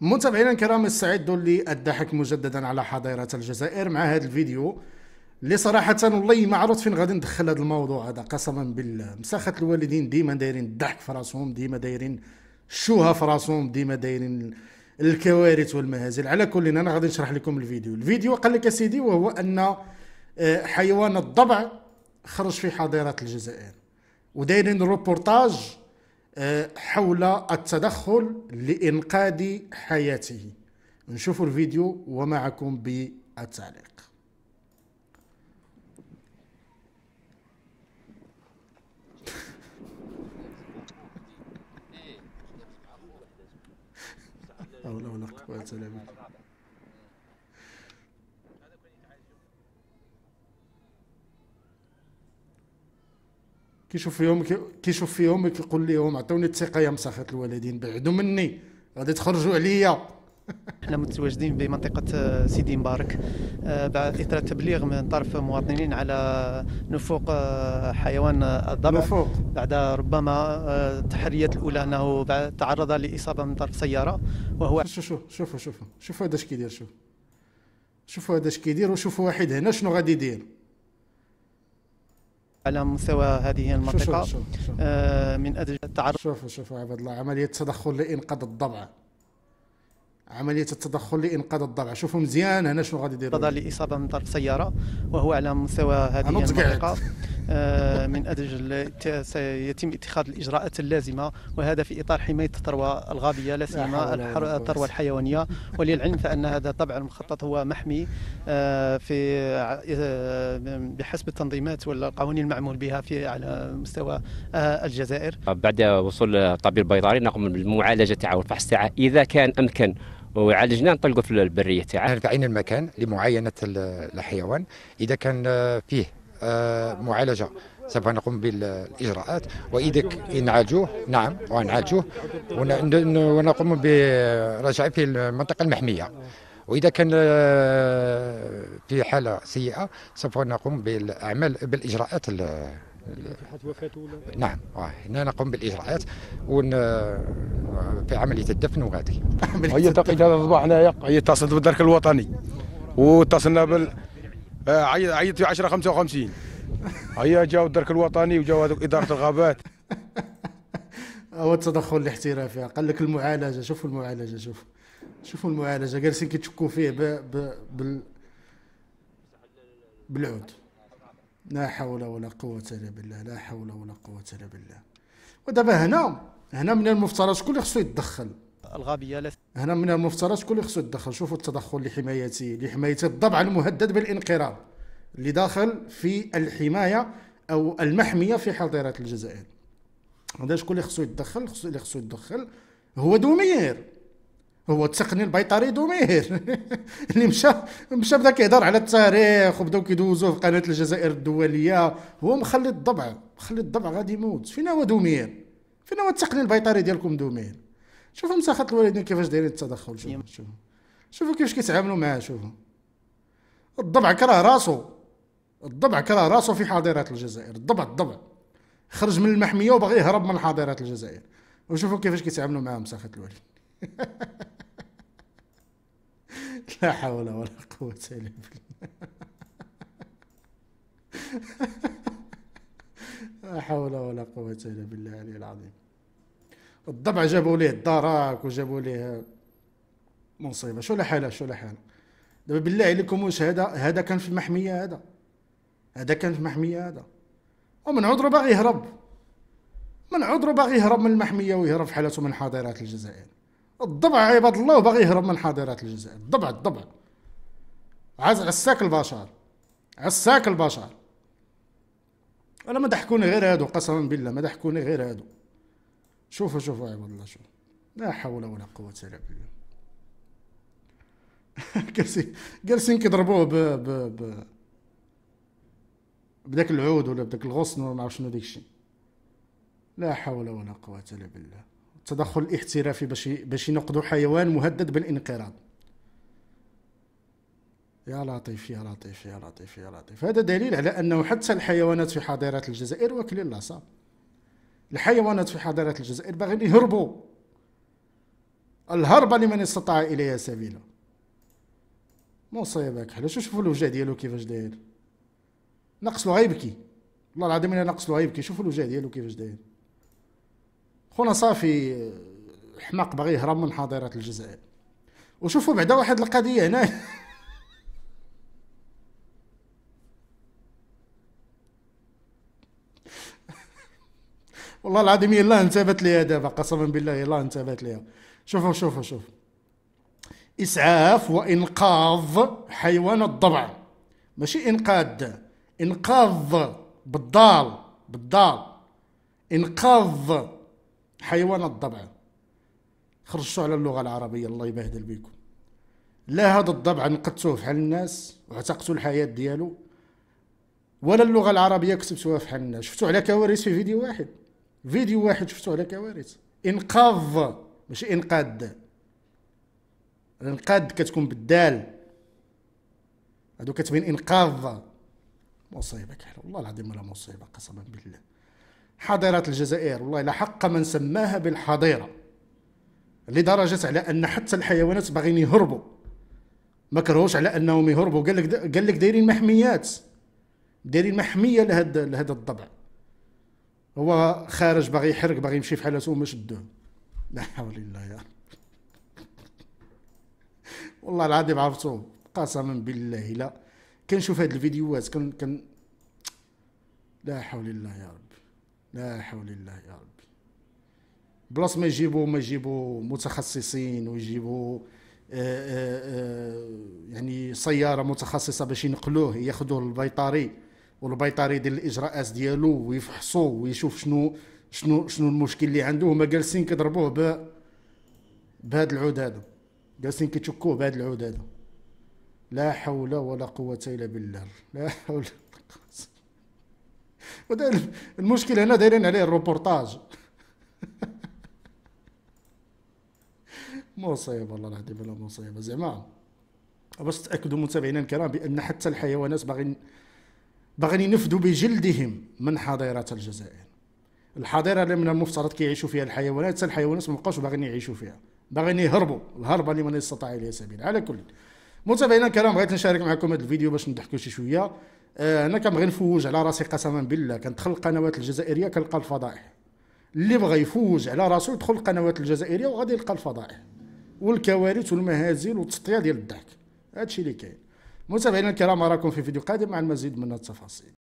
متابعينا الكرام استعدوا للضحك مجددا على حضيرة الجزائر مع هذا الفيديو اللي صراحة والله ما عرفت فين غادي ندخل هذا الموضوع هذا قسما بالله مساخة الوالدين ديما دايرين الضحك في راسهم ديما دايرين الشوهة في راسهم ديما دايرين الكوارث والمهازل على كل انا غادي نشرح لكم الفيديو الفيديو قال لك سيدي وهو ان آه، حيوان الضبع خرج في حضيرة الجزائر ودايرين روبورتاج حول التدخل لإنقاذ حياته نشوفوا الفيديو ومعكم بالتعليق لا حول ولا قوة إلا بالله كيشوف فيهم كيشوف فيهم كيقول لهم عطوني الثقه يا مساخه الوالدين بعدوا مني غادي تخرجوا عليا احنا متواجدين بمنطقة آه، سيدي مبارك آه، بعد إثر تبليغ من طرف مواطنين على نفوق آه، حيوان الضبع نفوق. بعد ربما التحريات الأولى أنه تعرض لإصابة من طرف سيارة وهو شوفوا شوفوا شوفوا شوفوا شوف هذا اش كيدير شوف شوفوا هذا اش كيدير وشوفوا واحد هنا شنو غادي يدير على مستوى هذه المنطقه شوف شوف شوف. آه من اجل التعرف شوفوا شوفوا عباد الله عمليه تدخل لانقاذ الضبع عمليه التدخل لانقاذ الضبع شوفوا مزيان هنا شنو غادي يديروا تعرض لاصابه من طرف سياره وهو على مستوى هذه المنطقه آه، من اجل سيتم اتخاذ الاجراءات اللازمه وهذا في اطار حمايه الثروه الغابيه لا سيما الثروه الحيوانيه وللعلم فان هذا طبعا المخطط هو محمي آه، في آه، بحسب التنظيمات والقوانين المعمول بها في على مستوى الجزائر بعد وصول الطبيب البيطري نقوم بالمعالجه تاعه الفحص تاعه اذا كان امكن وعالجناه نطلقوا في البريه تاعه تعيين المكان لمعاينه الحيوان اذا كان فيه معالجه سوف نقوم بالاجراءات واذا ينعالجوه نعم ونعالجوه ونقوم برجعه في المنطقه المحميه واذا كان آه، في حاله سيئه سوف نقوم بالاعمال بالاجراءات نعم هنا نقوم بالاجراءات ون آه، في عمليه الدفن وغادي هي تقيت هذا الصباح هنايا هي اتصلت بالدرك الوطني واتصلنا بال آه، عيط في 10 55 هيا جاو الدرك الوطني وجاو هذوك اداره الغابات هو التدخل الاحترافي قال لك المعالجه شوفوا المعالجه شوف شوفوا المعالجه جالسين كيتشكوا فيه ب... ب... بال بالعود لا حول ولا قوة إلا بالله لا حول ولا قوة إلا بالله ودابا هنا هنا من المفترض شكون اللي خصو يتدخل الغابيه لا هنا من المفترض شكون اللي خصو يتدخل شوفوا التدخل لحمايتي لحمايه الضبع المهدد بالانقراض اللي داخل في الحمايه او المحميه في حظيره الجزائر هذا شكون اللي خصو يتدخل خصو اللي خصو يتدخل هو دومير هو التقني البيطري دومير اللي مشى مشى بدا كيهضر على التاريخ وبداو كيدوزوا في قناه الجزائر الدوليه هو مخلي الضبع مخلي الضبع غادي يموت فينا هو دومير فينا هو التقني البيطري ديالكم دومير شوفوا مساخه الوالدين كيفاش دايرين التدخل شوفوا شوفوا شوفوا كيفاش كيتعاملوا معاه شوفوا الضبع كره راسو الضبع كره راسو في حاضرات الجزائر الضبع الضبع خرج من المحميه وباغي يهرب من حاضرات الجزائر وشوفوا كيفاش كيتعاملوا معاه مساخه الوالدين لا حول ولا قوة إلا بالله لا حول ولا قوة إلا بالله العلي العظيم الضبع جابوا ليه الدراك وجابوا ليه مصيبه شو لحاله شو لحاله دابا بالله عليكم واش هذا هذا كان في المحميه هذا هذا كان في المحميه هذا ومن عذره باغي يهرب من عذره باغي يهرب من المحميه ويهرب في حالته من حاضرات الجزائر الضبع عباد الله وباغي يهرب من حاضرات الجزائر الضبع الضبع عز عساك البشر عساك البشر انا ما ضحكوني غير هادو قسما بالله ما ضحكوني غير هادو شوفوا شوفوا يا والله شوف لا حول ولا قوة إلا بالله جالسين جالسين كيضربوه ب ب ب بداك العود ولا بداك الغصن ولا ما شنو داك الشيء لا حول ولا قوة إلا بالله التدخل الاحترافي باش باش ينقذوا حيوان مهدد بالانقراض يا لطيف يا لطيف يا لطيف يا لطيف هذا دليل على انه حتى الحيوانات في حاضرات الجزائر واكلين العصا الحيوانات في حضارة الجزائر باغيين يهربوا الهرب لمن استطاع إليها سبيلا مصيبة كحلة شو شوفوا الوجه ديالو كيفاش داير نقص له غيبكي والله العظيم الا نقص له غيبكي شوفوا الوجه ديالو كيفاش داير خونا صافي حماق باغي يهرب من حضيرة الجزائر وشوفوا بعدا واحد القضية هنا والله العظيم الله انتبهت ليها دابا قسما بالله الله انتبهت ليها شوفوا شوفوا شوفوا اسعاف وانقاذ حيوان الضبع ماشي انقاذ انقاذ بالضال بالضال انقاذ حيوان الضبع خرجتوا على اللغه العربيه الله يبهدل بكم لا هذا الضبع نقدتوه فحال الناس واعتقتوا الحياه ديالو ولا اللغه العربيه كتبتوها فحال الناس شفتوا على كوارث في فيديو واحد فيديو واحد شفتو على كوارث انقاذ ماشي انقاذ الانقاذ كتكون بالدال هادو كتبين انقاذ مصيبه كحله والله العظيم لا مصيبه قسما بالله حضيره الجزائر والله لا حق من سماها بالحضيره لدرجه على ان حتى الحيوانات باغيين يهربوا ما كرهوش على انهم يهربوا قال لك قال لك دايرين محميات دايرين محميه لهذا لهذا الضبع هو خارج باغي يحرق باغي يمشي في حالته وما شدوه لا حول الله يا والله العظيم عرفتو قسما بالله لا كنشوف هاد الفيديوهات كن كن لا حول الله يا رب لا حول الله يا رب بلاص ما يجيبوا ما يجيبوا متخصصين ويجيبوا آه، آه، آه، يعني سياره متخصصه باش ينقلوه ياخذوه للبيطاري والبيطري يدير الاجراءات ديالو ويفحصو ويشوف شنو شنو شنو المشكل اللي عنده هما جالسين كيضربوه ب بهاد العود هذا جالسين كيتشكوه بهاد العود هذا لا حول ولا قوة إلا بالله لا حول ولا قوة المشكل هنا دايرين عليه الروبورتاج مصيبة والله العظيم مصيبة زعما باش تاكدوا متابعينا الكرام بان حتى الحيوانات باغيين باغيين ينفذوا بجلدهم من حاضرة الجزائر الحاضرة اللي من المفترض كيعيشوا فيها الحيوانات الحيوانات ما بقاوش باغيين يعيشوا فيها باغيين يهربوا الهربه اللي ما يستطاع اليها سبيل على كل متابعينا الكرام بغيت نشارك معكم هذا الفيديو باش نضحكوا شي شويه آه، انا كنبغي نفوج على راسي قسما بالله كندخل القنوات الجزائريه كنلقى الفضائح اللي بغى يفوج على راسو يدخل القنوات الجزائريه وغادي يلقى الفضائح والكوارث والمهازل والتسطيه ديال الضحك هادشي اللي كاين متابعينا الكرام اراكم في فيديو قادم مع المزيد من التفاصيل